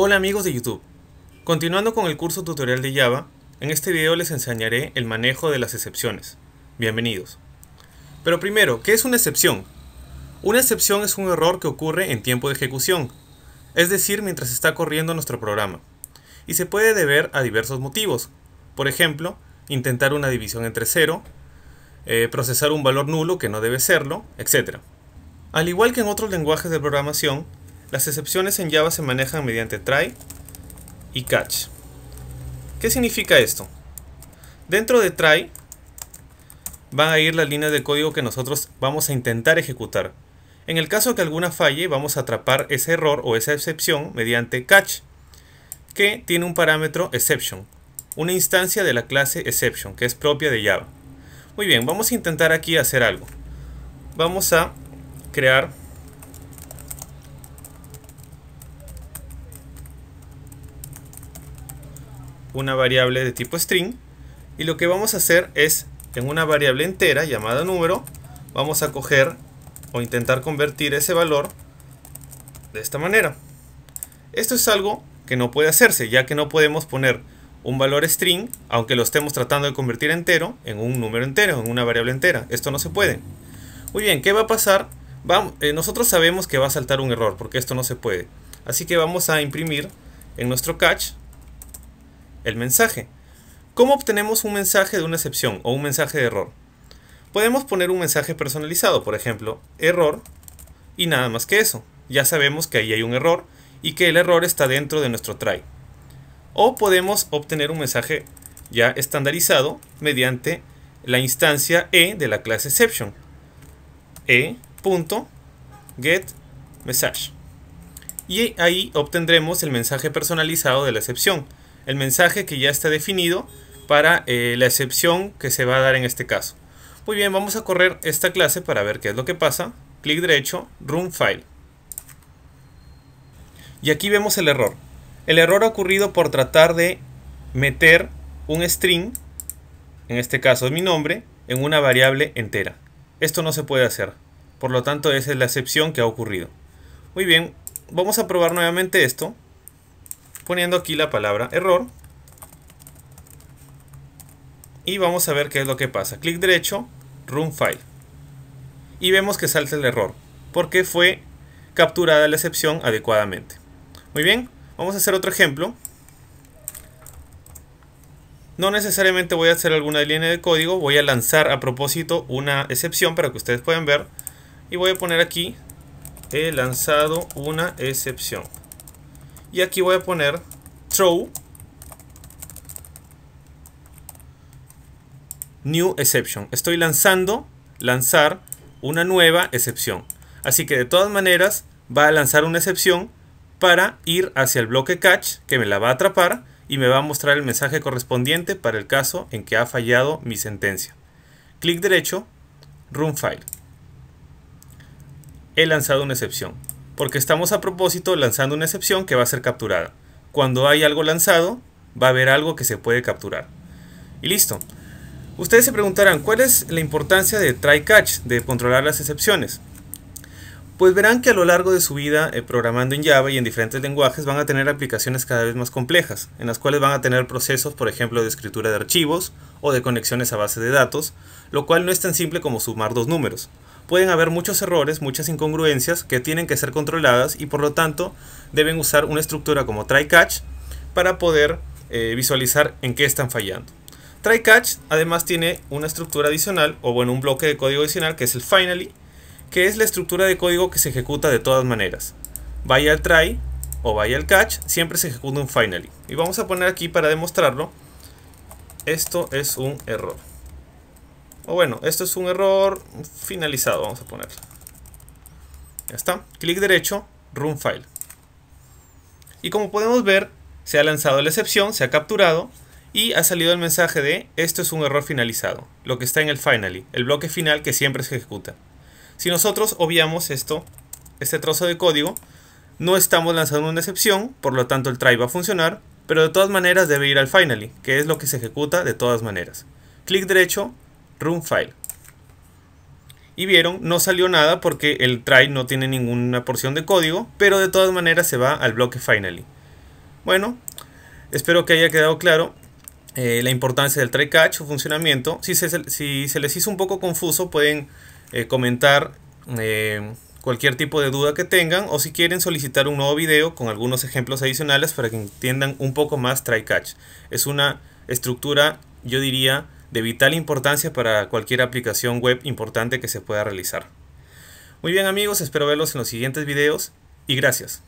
Hola amigos de YouTube. Continuando con el curso tutorial de Java, en este video les enseñaré el manejo de las excepciones. Bienvenidos. Pero primero, ¿qué es una excepción? Una excepción es un error que ocurre en tiempo de ejecución, es decir, mientras está corriendo nuestro programa, y se puede deber a diversos motivos. Por ejemplo, intentar una división entre cero, eh, procesar un valor nulo que no debe serlo, etc. Al igual que en otros lenguajes de programación, las excepciones en Java se manejan mediante try y catch. ¿Qué significa esto? Dentro de try van a ir las líneas de código que nosotros vamos a intentar ejecutar. En el caso que alguna falle, vamos a atrapar ese error o esa excepción mediante catch, que tiene un parámetro exception, una instancia de la clase exception, que es propia de Java. Muy bien, vamos a intentar aquí hacer algo. Vamos a crear una variable de tipo string y lo que vamos a hacer es en una variable entera llamada número vamos a coger o intentar convertir ese valor de esta manera. Esto es algo que no puede hacerse ya que no podemos poner un valor string aunque lo estemos tratando de convertir entero en un número entero, en una variable entera. Esto no se puede. Muy bien, ¿qué va a pasar? Vamos, eh, nosotros sabemos que va a saltar un error porque esto no se puede. Así que vamos a imprimir en nuestro catch el mensaje. ¿Cómo obtenemos un mensaje de una excepción o un mensaje de error? Podemos poner un mensaje personalizado, por ejemplo, error y nada más que eso. Ya sabemos que ahí hay un error y que el error está dentro de nuestro try. O podemos obtener un mensaje ya estandarizado mediante la instancia e de la clase exception. e.getMessage. Y ahí obtendremos el mensaje personalizado de la excepción el mensaje que ya está definido para eh, la excepción que se va a dar en este caso. Muy bien, vamos a correr esta clase para ver qué es lo que pasa. Clic derecho, Run File. Y aquí vemos el error. El error ha ocurrido por tratar de meter un string, en este caso mi nombre, en una variable entera. Esto no se puede hacer. Por lo tanto, esa es la excepción que ha ocurrido. Muy bien, vamos a probar nuevamente esto poniendo aquí la palabra error. Y vamos a ver qué es lo que pasa. Clic derecho, run file. Y vemos que salta el error, porque fue capturada la excepción adecuadamente. Muy bien, vamos a hacer otro ejemplo. No necesariamente voy a hacer alguna línea de código, voy a lanzar a propósito una excepción para que ustedes puedan ver. Y voy a poner aquí, he lanzado una excepción. Y aquí voy a poner throw new exception. Estoy lanzando, lanzar una nueva excepción. Así que de todas maneras va a lanzar una excepción para ir hacia el bloque catch que me la va a atrapar y me va a mostrar el mensaje correspondiente para el caso en que ha fallado mi sentencia. Clic derecho, Run File. He lanzado una excepción porque estamos a propósito lanzando una excepción que va a ser capturada. Cuando hay algo lanzado, va a haber algo que se puede capturar. Y listo. Ustedes se preguntarán, ¿cuál es la importancia de try catch, de controlar las excepciones? pues verán que a lo largo de su vida eh, programando en Java y en diferentes lenguajes van a tener aplicaciones cada vez más complejas, en las cuales van a tener procesos, por ejemplo, de escritura de archivos o de conexiones a base de datos, lo cual no es tan simple como sumar dos números. Pueden haber muchos errores, muchas incongruencias que tienen que ser controladas y por lo tanto deben usar una estructura como try-catch para poder eh, visualizar en qué están fallando. Try-catch además tiene una estructura adicional o bueno un bloque de código adicional que es el finally que es la estructura de código que se ejecuta de todas maneras. Vaya al try o vaya al catch, siempre se ejecuta un finally. Y vamos a poner aquí para demostrarlo, esto es un error. O bueno, esto es un error finalizado, vamos a ponerlo. Ya está, clic derecho, run file. Y como podemos ver, se ha lanzado la excepción, se ha capturado y ha salido el mensaje de esto es un error finalizado, lo que está en el finally, el bloque final que siempre se ejecuta. Si nosotros obviamos esto, este trozo de código, no estamos lanzando una excepción, por lo tanto el try va a funcionar, pero de todas maneras debe ir al finally, que es lo que se ejecuta de todas maneras. Clic derecho, run file. Y vieron, no salió nada porque el try no tiene ninguna porción de código, pero de todas maneras se va al bloque finally. Bueno, espero que haya quedado claro eh, la importancia del try catch, o funcionamiento. Si si se les hizo un poco confuso, pueden eh, comentar eh, cualquier tipo de duda que tengan o si quieren solicitar un nuevo video con algunos ejemplos adicionales para que entiendan un poco más try catch. Es una estructura, yo diría, de vital importancia para cualquier aplicación web importante que se pueda realizar. Muy bien amigos, espero verlos en los siguientes videos y gracias.